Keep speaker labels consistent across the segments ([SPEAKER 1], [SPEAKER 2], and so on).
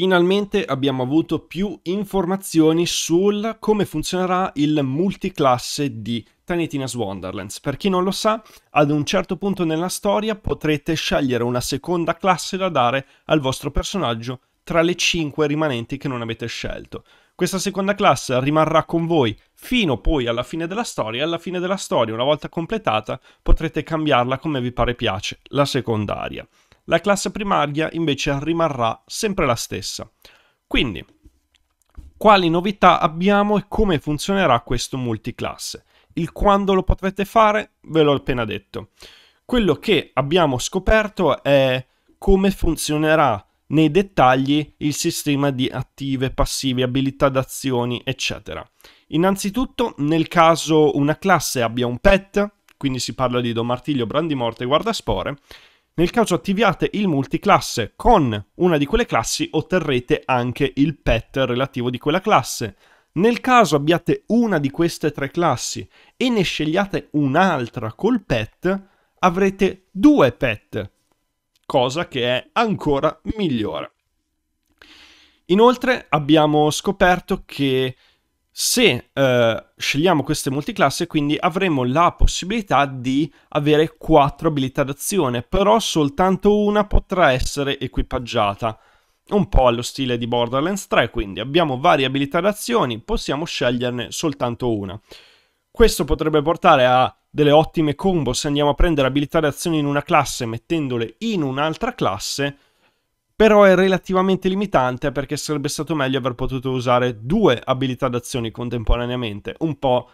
[SPEAKER 1] Finalmente abbiamo avuto più informazioni sul come funzionerà il multiclasse di Tanitinas Wonderlands. Per chi non lo sa, ad un certo punto nella storia potrete scegliere una seconda classe da dare al vostro personaggio tra le 5 rimanenti che non avete scelto. Questa seconda classe rimarrà con voi fino poi alla fine della storia e alla fine della storia, una volta completata, potrete cambiarla come vi pare piace, la secondaria la classe primaria invece rimarrà sempre la stessa. Quindi, quali novità abbiamo e come funzionerà questo multiclasse? Il quando lo potrete fare ve l'ho appena detto. Quello che abbiamo scoperto è come funzionerà nei dettagli il sistema di attive, passive, abilità d'azioni, eccetera. Innanzitutto, nel caso una classe abbia un pet, quindi si parla di Don Martiglio, Brandimorte e Guardaspore, nel caso attiviate il multiclasse con una di quelle classi otterrete anche il pet relativo di quella classe. Nel caso abbiate una di queste tre classi e ne scegliate un'altra col pet, avrete due pet, cosa che è ancora migliore. Inoltre abbiamo scoperto che se eh, scegliamo queste multiclasse, quindi avremo la possibilità di avere quattro abilità d'azione, però soltanto una potrà essere equipaggiata. Un po' allo stile di Borderlands 3, quindi abbiamo varie abilità d'azione, possiamo sceglierne soltanto una. Questo potrebbe portare a delle ottime combo se andiamo a prendere abilità d'azione in una classe mettendole in un'altra classe, però è relativamente limitante perché sarebbe stato meglio aver potuto usare due abilità d'azione contemporaneamente, un po'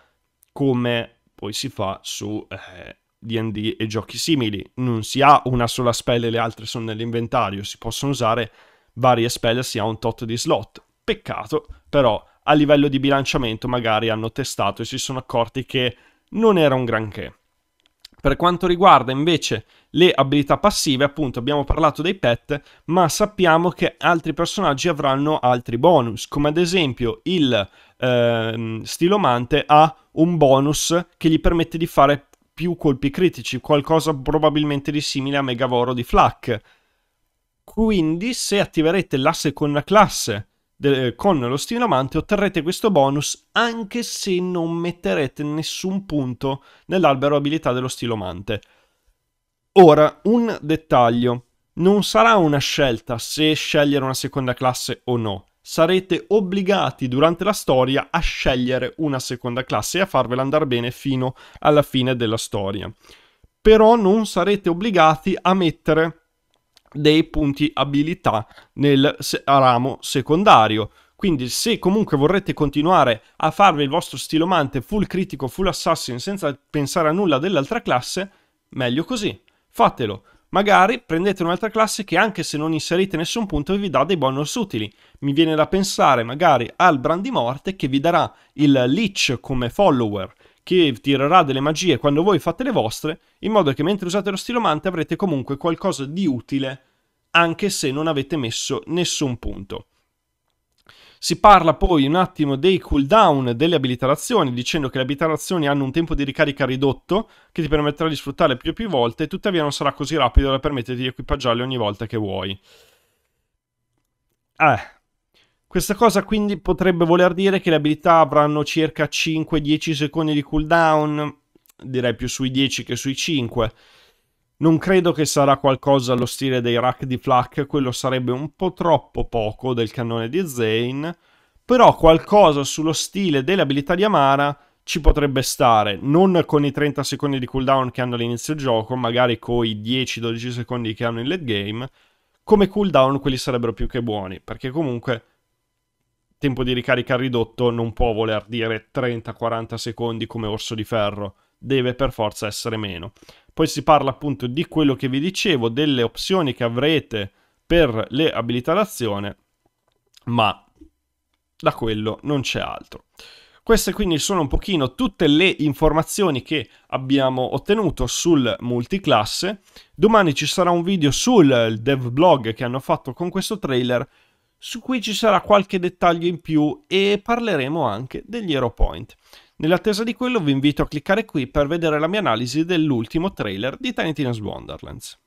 [SPEAKER 1] come poi si fa su eh, DD e giochi simili. Non si ha una sola spell e le altre sono nell'inventario, si possono usare varie spell, si ha un tot di slot. Peccato, però a livello di bilanciamento magari hanno testato e si sono accorti che non era un granché. Per quanto riguarda invece le abilità passive, appunto abbiamo parlato dei pet, ma sappiamo che altri personaggi avranno altri bonus, come ad esempio il eh, stilomante ha un bonus che gli permette di fare più colpi critici, qualcosa probabilmente di simile a Megavoro di Flak. Quindi se attiverete la seconda classe de- eh, con lo stilomante otterrete questo bonus anche se non metterete nessun punto nell'albero abilità dello stilomante. Ora, un dettaglio. Non sarà una scelta se scegliere una seconda classe o no. Sarete obbligati durante la storia a scegliere una seconda classe e a farvela andare bene fino alla fine della storia. Però non sarete obbligati a mettere dei punti abilità nel se- ramo secondario. Quindi se comunque vorrete continuare a farvi il vostro stilomante full critico, full assassin senza pensare a nulla dell'altra classe, meglio così. Fatelo. Magari prendete un'altra classe che anche se non inserite nessun punto vi dà dei bonus utili. Mi viene da pensare magari al Brandi Morte che vi darà il Leech come follower che tirerà delle magie quando voi fate le vostre, in modo che mentre usate lo stilomante avrete comunque qualcosa di utile, anche se non avete messo nessun punto. Si parla poi un attimo dei cooldown delle abilitazioni, dicendo che le abilitazioni hanno un tempo di ricarica ridotto che ti permetterà di sfruttare più e più volte, tuttavia non sarà così rapido da permetterti di equipaggiarle ogni volta che vuoi. Eh, questa cosa quindi potrebbe voler dire che le abilità avranno circa 5-10 secondi di cooldown, direi più sui 10 che sui 5. Non credo che sarà qualcosa allo stile dei rack di flak, quello sarebbe un po' troppo poco del cannone di Zane, però qualcosa sullo stile delle abilità di Amara ci potrebbe stare, non con i 30 secondi di cooldown che hanno all'inizio gioco, magari con i 10-12 secondi che hanno in late game, come cooldown quelli sarebbero più che buoni, perché comunque tempo di ricarica ridotto non può voler dire 30-40 secondi come orso di ferro, deve per forza essere meno. Poi si parla appunto di quello che vi dicevo, delle opzioni che avrete per le abilità d'azione, ma da quello non c'è altro. Queste quindi sono un pochino tutte le informazioni che abbiamo ottenuto sul multiclasse. Domani ci sarà un video sul dev blog che hanno fatto con questo trailer su cui ci sarà qualche dettaglio in più e parleremo anche degli Hero Point. Nell'attesa di quello vi invito a cliccare qui per vedere la mia analisi dell'ultimo trailer di Tiny Tina's Wonderlands.